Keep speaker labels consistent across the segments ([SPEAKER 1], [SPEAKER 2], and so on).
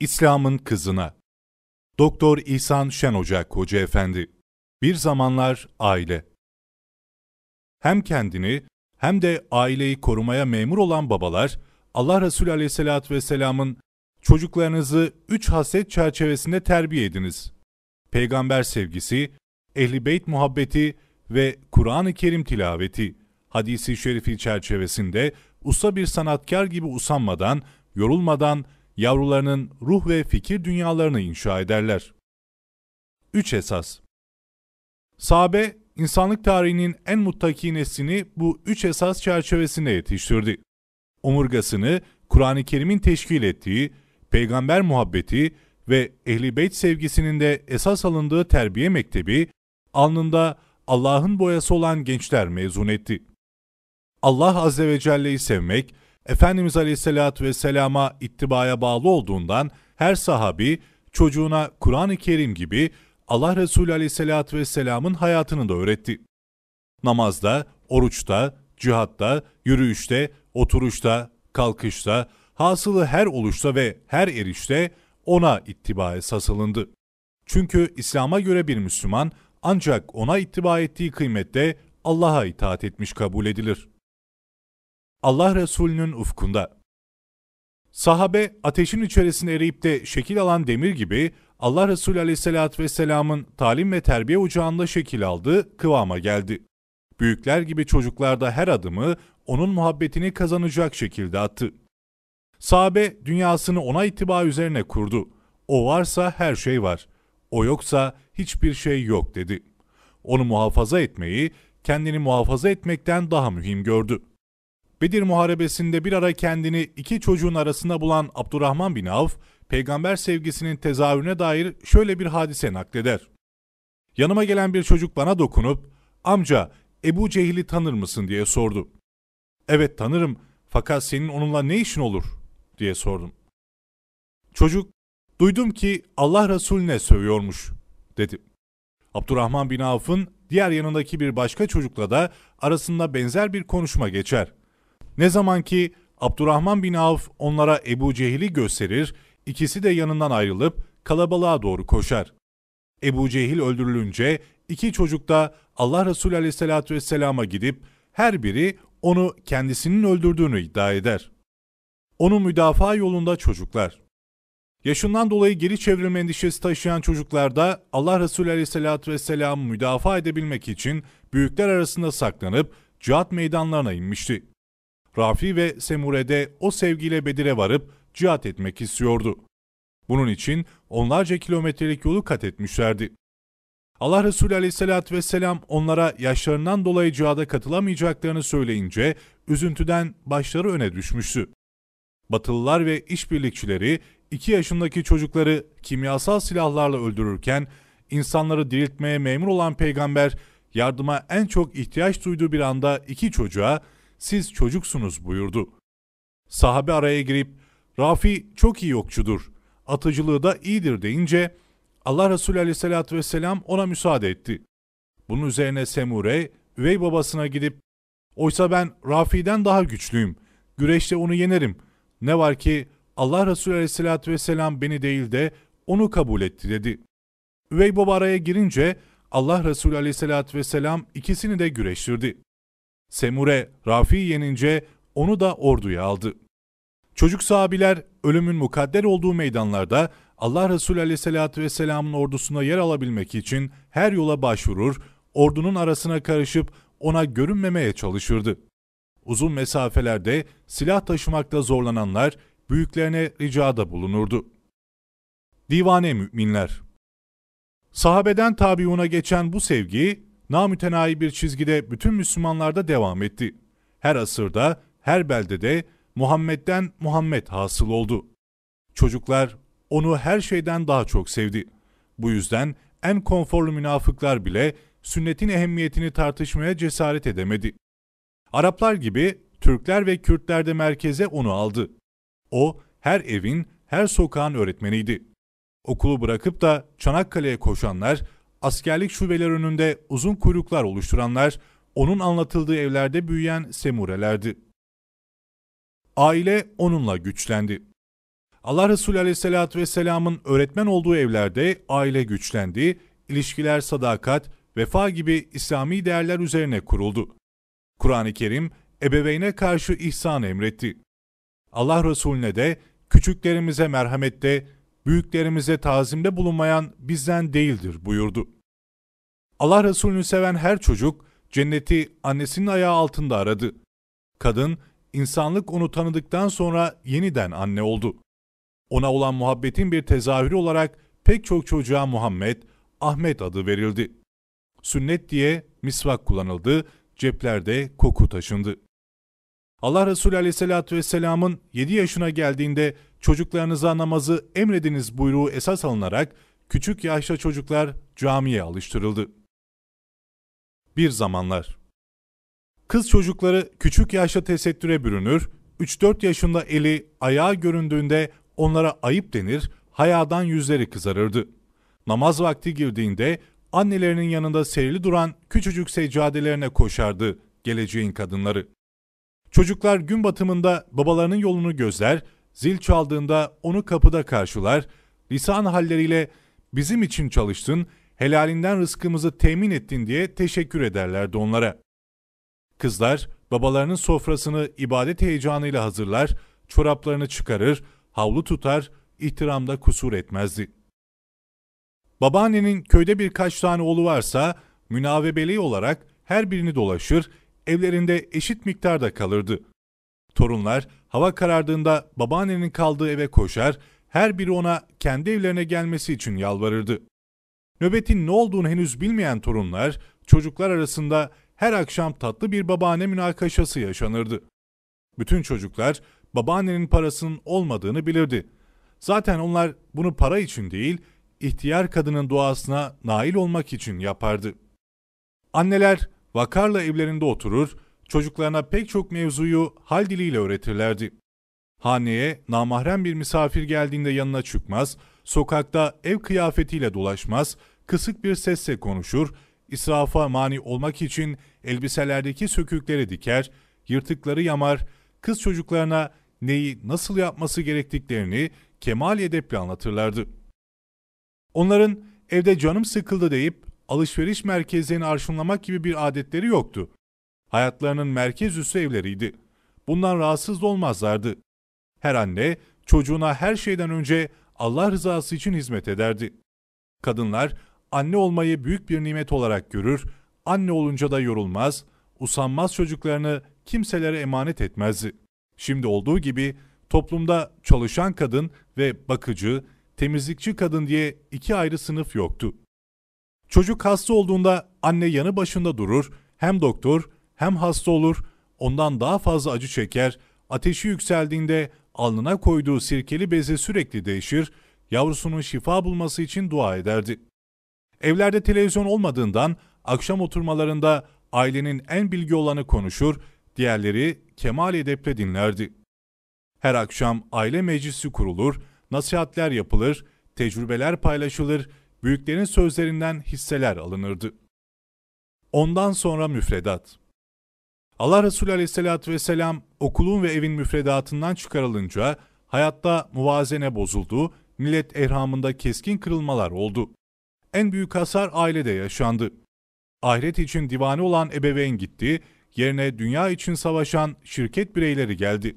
[SPEAKER 1] İslam'ın kızına. Doktor İhsan Şen Ocak Hoca Efendi. Bir zamanlar aile. Hem kendini hem de aileyi korumaya memur olan babalar, Allah Resulü Aleyhisselatü Vesselam'ın çocuklarınızı üç haset çerçevesinde terbiye ediniz. Peygamber sevgisi, ehli beyt muhabbeti ve Kur'an-ı Kerim tilaveti, hadisi şerifi çerçevesinde usta bir sanatkar gibi usanmadan, yorulmadan yavrularının ruh ve fikir dünyalarını inşa ederler. 3 esas Sabe, insanlık tarihinin en muttaki neslini bu üç esas çerçevesinde yetiştirdi. Omurgasını Kur'an-ı Kerim'in teşkil ettiği, peygamber muhabbeti ve ehli sevgisinin de esas alındığı terbiye mektebi, alnında Allah'ın boyası olan gençler mezun etti. Allah Azze ve Celle'yi sevmek, Efendimiz Aleyhisselatü Vesselam'a ittibaya bağlı olduğundan her sahabi çocuğuna Kur'an-ı Kerim gibi Allah Resulü Aleyhisselatü Vesselam'ın hayatını da öğretti. Namazda, oruçta, cihatta, yürüyüşte, oturuşta, kalkışta, hasılı her oluşta ve her erişte ona ittiba esas alındı. Çünkü İslam'a göre bir Müslüman ancak ona ittiba ettiği kıymette Allah'a itaat etmiş kabul edilir. Allah Resulü'nün ufkunda. Sahabe ateşin içerisinde eriyip de şekil alan demir gibi Allah Resulü Aleyhisselatü vesselamın talim ve terbiye ocağında şekil aldığı kıvama geldi. Büyükler gibi çocuklarda her adımı onun muhabbetini kazanacak şekilde attı. Sahabe dünyasını ona itibar üzerine kurdu. O varsa her şey var. O yoksa hiçbir şey yok dedi. Onu muhafaza etmeyi kendini muhafaza etmekten daha mühim gördü. Bedir Muharebesi'nde bir ara kendini iki çocuğun arasında bulan Abdurrahman bin Avf, peygamber sevgisinin tezahürüne dair şöyle bir hadise nakleder. Yanıma gelen bir çocuk bana dokunup, amca Ebu Cehil'i tanır mısın diye sordu. Evet tanırım fakat senin onunla ne işin olur diye sordum. Çocuk, duydum ki Allah Resulüne sövüyormuş dedi. Abdurrahman bin Avf'ın diğer yanındaki bir başka çocukla da arasında benzer bir konuşma geçer. Ne zaman ki Abdurrahman bin Avf onlara Ebu Cehil'i gösterir, ikisi de yanından ayrılıp kalabalığa doğru koşar. Ebu Cehil öldürülünce iki çocuk da Allah Resulü aleyhissalatü vesselama gidip her biri onu kendisinin öldürdüğünü iddia eder. Onu müdafaa yolunda çocuklar. Yaşından dolayı geri çevrilme endişesi taşıyan çocuklar da Allah Resulü aleyhissalatü Vesselam müdafaa edebilmek için büyükler arasında saklanıp cihat meydanlarına inmişti. Rafi ve Semure'de o sevgiyle Bedir'e varıp cihat etmek istiyordu. Bunun için onlarca kilometrelik yolu kat etmişlerdi. Allah Resulü Aleyhisselatü vesselam onlara yaşlarından dolayı cihada katılamayacaklarını söyleyince üzüntüden başları öne düşmüştü. Batılılar ve işbirlikçileri 2 yaşındaki çocukları kimyasal silahlarla öldürürken insanları diriltmeye memur olan peygamber yardıma en çok ihtiyaç duyduğu bir anda iki çocuğa siz çocuksunuz buyurdu. Sahabe araya girip Rafi çok iyi okçudur, atıcılığı da iyidir deyince Allah Resulü aleyhissalatü vesselam ona müsaade etti. Bunun üzerine Semure, üvey babasına gidip Oysa ben Rafi'den daha güçlüyüm. Güreşte onu yenerim. Ne var ki Allah Resulü aleyhissalatü vesselam beni değil de onu kabul etti dedi. Üvey baba araya girince Allah Resulü aleyhissalatü vesselam ikisini de güreştirdi. Semure, Rafi yenince onu da orduya aldı. Çocuk sahabiler ölümün mukadder olduğu meydanlarda Allah Resulü Aleyhisselatü Vesselam'ın ordusuna yer alabilmek için her yola başvurur, ordunun arasına karışıp ona görünmemeye çalışırdı. Uzun mesafelerde silah taşımakta zorlananlar büyüklerine ricada bulunurdu. Divane Müminler Sahabeden tabiuna geçen bu sevgi namütenayi bir çizgide bütün Müslümanlarda devam etti. Her asırda, her beldede Muhammed'den Muhammed hasıl oldu. Çocuklar onu her şeyden daha çok sevdi. Bu yüzden en konforlu münafıklar bile sünnetin ehemmiyetini tartışmaya cesaret edemedi. Araplar gibi Türkler ve Kürtler de merkeze onu aldı. O her evin, her sokağın öğretmeniydi. Okulu bırakıp da Çanakkale'ye koşanlar askerlik şubeler önünde uzun kuyruklar oluşturanlar, onun anlatıldığı evlerde büyüyen semurelerdi. Aile onunla güçlendi. Allah Resulü Aleyhisselatü Vesselam'ın öğretmen olduğu evlerde aile güçlendi, ilişkiler sadakat, vefa gibi İslami değerler üzerine kuruldu. Kur'an-ı Kerim ebeveyne karşı ihsan emretti. Allah Resulüne de küçüklerimize merhamette, büyüklerimize tazimde bulunmayan bizden değildir buyurdu. Allah Resulü'nü seven her çocuk cenneti annesinin ayağı altında aradı. Kadın insanlık onu tanıdıktan sonra yeniden anne oldu. Ona olan muhabbetin bir tezahürü olarak pek çok çocuğa Muhammed, Ahmet adı verildi. Sünnet diye misvak kullanıldı, ceplerde koku taşındı. Allah Resulü Aleyhisselatü Vesselam'ın 7 yaşına geldiğinde çocuklarınıza namazı emrediniz buyruğu esas alınarak küçük yaşta çocuklar camiye alıştırıldı bir zamanlar. Kız çocukları küçük yaşta tesettüre bürünür, 3-4 yaşında eli ayağı göründüğünde onlara ayıp denir, hayadan yüzleri kızarırdı. Namaz vakti girdiğinde annelerinin yanında serili duran küçücük seccadelerine koşardı geleceğin kadınları. Çocuklar gün batımında babalarının yolunu gözler, zil çaldığında onu kapıda karşılar, lisan halleriyle bizim için çalıştın, helalinden rızkımızı temin ettin diye teşekkür ederlerdi onlara. Kızlar babalarının sofrasını ibadet heyecanıyla hazırlar, çoraplarını çıkarır, havlu tutar, ihtiramda kusur etmezdi. Babaannenin köyde birkaç tane oğlu varsa münavebeli olarak her birini dolaşır, evlerinde eşit miktarda kalırdı. Torunlar hava karardığında babaannenin kaldığı eve koşar, her biri ona kendi evlerine gelmesi için yalvarırdı. Nöbetin ne olduğunu henüz bilmeyen torunlar, çocuklar arasında her akşam tatlı bir babaanne münakaşası yaşanırdı. Bütün çocuklar babaannenin parasının olmadığını bilirdi. Zaten onlar bunu para için değil, ihtiyar kadının duasına nail olmak için yapardı. Anneler vakarla evlerinde oturur, çocuklarına pek çok mevzuyu hal diliyle öğretirlerdi. Haneye namahrem bir misafir geldiğinde yanına çıkmaz, sokakta ev kıyafetiyle dolaşmaz, kısık bir sesle konuşur, israfa mani olmak için elbiselerdeki sökükleri diker, yırtıkları yamar, kız çocuklarına neyi nasıl yapması gerektiklerini kemal edeple anlatırlardı. Onların evde canım sıkıldı deyip alışveriş merkezlerini arşınlamak gibi bir adetleri yoktu. Hayatlarının merkez üssü evleriydi. Bundan rahatsız olmazlardı. Her anne çocuğuna her şeyden önce Allah rızası için hizmet ederdi. Kadınlar anne olmayı büyük bir nimet olarak görür, anne olunca da yorulmaz, usanmaz çocuklarını kimselere emanet etmezdi. Şimdi olduğu gibi toplumda çalışan kadın ve bakıcı, temizlikçi kadın diye iki ayrı sınıf yoktu. Çocuk hasta olduğunda anne yanı başında durur, hem doktor hem hasta olur, ondan daha fazla acı çeker, ateşi yükseldiğinde alnına koyduğu sirkeli bezi sürekli değişir, yavrusunun şifa bulması için dua ederdi. Evlerde televizyon olmadığından akşam oturmalarında ailenin en bilgi olanı konuşur, diğerleri kemal edeple dinlerdi. Her akşam aile meclisi kurulur, nasihatler yapılır, tecrübeler paylaşılır, büyüklerin sözlerinden hisseler alınırdı. Ondan sonra müfredat. Allah Resulü Aleyhisselatü vesselam okulun ve evin müfredatından çıkarılınca hayatta muvazene bozuldu, millet erhamında keskin kırılmalar oldu. En büyük hasar ailede yaşandı. Ahiret için divane olan ebeveyn gitti, yerine dünya için savaşan şirket bireyleri geldi.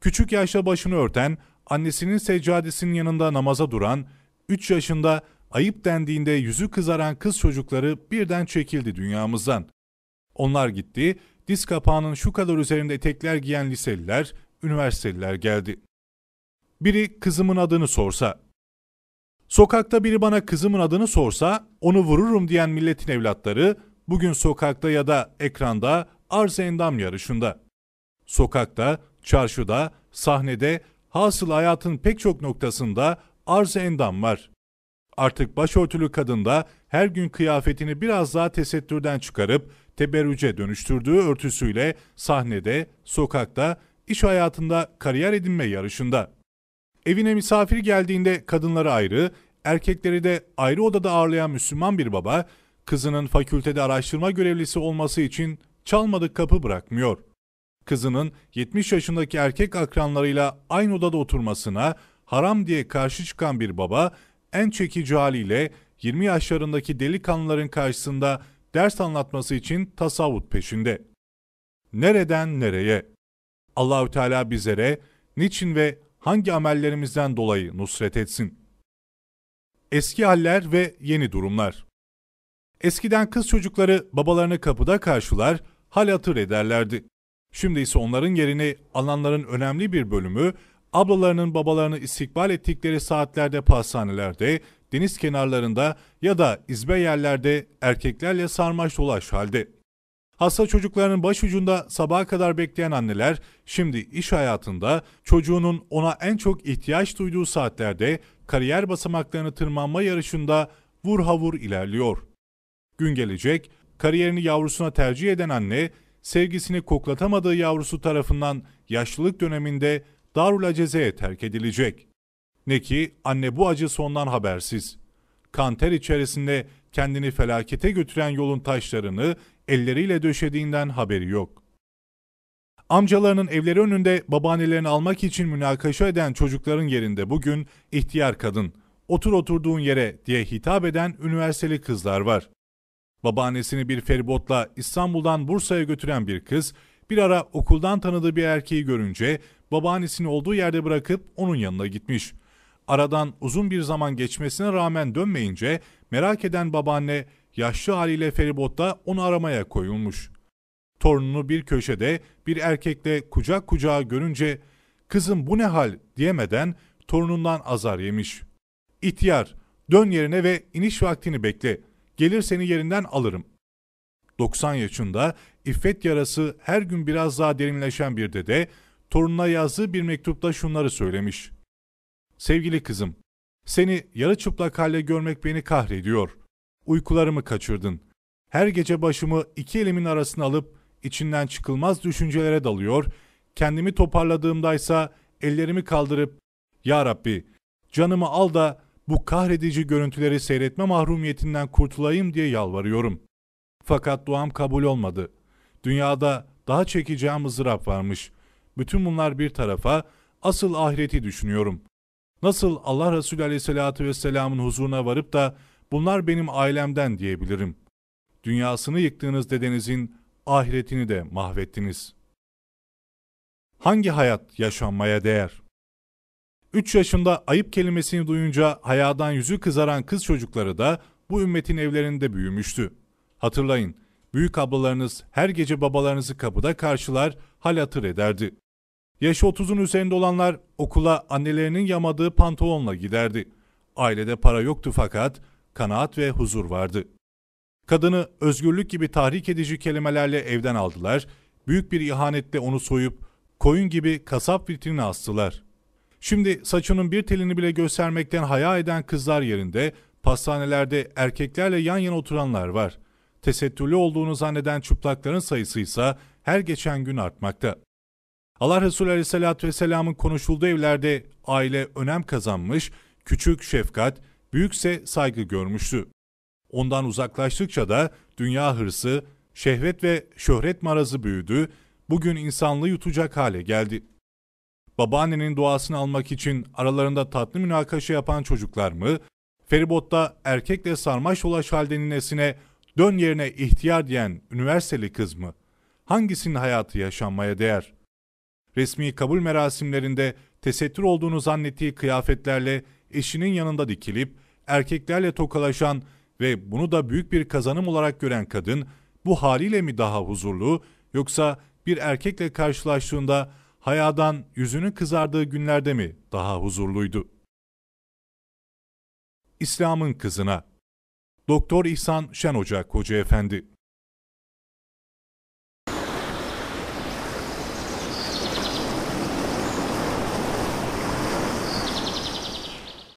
[SPEAKER 1] Küçük yaşta başını örten, annesinin seccadesinin yanında namaza duran, 3 yaşında ayıp dendiğinde yüzü kızaran kız çocukları birden çekildi dünyamızdan. Onlar gitti, diz kapağının şu kadar üzerinde etekler giyen liseliler, üniversiteliler geldi. Biri kızımın adını sorsa, sokakta biri bana kızımın adını sorsa onu vururum diyen milletin evlatları bugün sokakta ya da ekranda arz endam yarışında. Sokakta, çarşıda, sahnede, hasıl hayatın pek çok noktasında arz endam var. Artık başörtülü kadın da her gün kıyafetini biraz daha tesettürden çıkarıp teberrüce dönüştürdüğü örtüsüyle sahnede, sokakta, iş hayatında kariyer edinme yarışında. Evine misafir geldiğinde kadınları ayrı, erkekleri de ayrı odada ağırlayan Müslüman bir baba, kızının fakültede araştırma görevlisi olması için çalmadık kapı bırakmıyor. Kızının 70 yaşındaki erkek akranlarıyla aynı odada oturmasına haram diye karşı çıkan bir baba en çekici haliyle 20 yaşlarındaki delikanlıların karşısında ders anlatması için tasavvut peşinde. Nereden nereye? Allahü Teala bizlere niçin ve hangi amellerimizden dolayı nusret etsin? Eski haller ve yeni durumlar. Eskiden kız çocukları babalarını kapıda karşılar, hal hatır ederlerdi. Şimdi ise onların yerini alanların önemli bir bölümü ablalarının babalarını istikbal ettikleri saatlerde pastanelerde, deniz kenarlarında ya da izbe yerlerde erkeklerle sarmaş dolaş halde. Hasta çocuklarının başucunda sabaha kadar bekleyen anneler şimdi iş hayatında çocuğunun ona en çok ihtiyaç duyduğu saatlerde kariyer basamaklarını tırmanma yarışında vur havur ilerliyor. Gün gelecek kariyerini yavrusuna tercih eden anne sevgisini koklatamadığı yavrusu tarafından yaşlılık döneminde Darül Aceze'ye terk edilecek. Ne ki anne bu acı sondan habersiz. Kanter içerisinde kendini felakete götüren yolun taşlarını elleriyle döşediğinden haberi yok. Amcalarının evleri önünde babaannelerini almak için münakaşa eden çocukların yerinde bugün ihtiyar kadın, otur oturduğun yere diye hitap eden üniversiteli kızlar var. Babaannesini bir feribotla İstanbul'dan Bursa'ya götüren bir kız, bir ara okuldan tanıdığı bir erkeği görünce babaannesini olduğu yerde bırakıp onun yanına gitmiş.'' Aradan uzun bir zaman geçmesine rağmen dönmeyince merak eden babaanne yaşlı haliyle feribotta onu aramaya koyulmuş. Torununu bir köşede bir erkekle kucak kucağa görünce kızım bu ne hal diyemeden torunundan azar yemiş. İhtiyar dön yerine ve iniş vaktini bekle gelir seni yerinden alırım. 90 yaşında iffet yarası her gün biraz daha derinleşen bir dede torununa yazdığı bir mektupta şunları söylemiş. Sevgili kızım, seni yarı çıplak halde görmek beni kahrediyor. Uykularımı kaçırdın. Her gece başımı iki elimin arasına alıp içinden çıkılmaz düşüncelere dalıyor, kendimi toparladığımdaysa ellerimi kaldırıp ''Ya Rabbi, canımı al da bu kahredici görüntüleri seyretme mahrumiyetinden kurtulayım.'' diye yalvarıyorum. Fakat duam kabul olmadı. Dünyada daha çekeceğim ızdırap varmış. Bütün bunlar bir tarafa, asıl ahireti düşünüyorum. Nasıl Allah Resulü Aleyhisselatü Vesselam'ın huzuruna varıp da bunlar benim ailemden diyebilirim. Dünyasını yıktığınız dedenizin ahiretini de mahvettiniz. Hangi hayat yaşanmaya değer? 3 yaşında ayıp kelimesini duyunca hayadan yüzü kızaran kız çocukları da bu ümmetin evlerinde büyümüştü. Hatırlayın, büyük ablalarınız her gece babalarınızı kapıda karşılar, hal hatır ederdi. Yaşı 30'un üzerinde olanlar okula annelerinin yamadığı pantolonla giderdi. Ailede para yoktu fakat kanaat ve huzur vardı. Kadını özgürlük gibi tahrik edici kelimelerle evden aldılar, büyük bir ihanetle onu soyup koyun gibi kasap vitrine astılar. Şimdi saçının bir telini bile göstermekten haya eden kızlar yerinde pastanelerde erkeklerle yan yana oturanlar var. Tesettürlü olduğunu zanneden çıplakların sayısı ise her geçen gün artmakta. Allah Resulü Aleyhisselatü Vesselam'ın konuşulduğu evlerde aile önem kazanmış, küçük şefkat, büyükse saygı görmüştü. Ondan uzaklaştıkça da dünya hırsı, şehvet ve şöhret marazı büyüdü, bugün insanlığı yutacak hale geldi. Babaannenin duasını almak için aralarında tatlı münakaşa yapan çocuklar mı, feribotta erkekle sarmaş dolaş halde ninesine dön yerine ihtiyar diyen üniversiteli kız mı, hangisinin hayatı yaşanmaya değer?'' resmi kabul merasimlerinde tesettür olduğunu zannettiği kıyafetlerle eşinin yanında dikilip erkeklerle tokalaşan ve bunu da büyük bir kazanım olarak gören kadın bu haliyle mi daha huzurlu yoksa bir erkekle karşılaştığında hayadan yüzünü kızardığı günlerde mi daha huzurluydu? İslam'ın kızına Doktor İhsan Şen Hoca Koca Efendi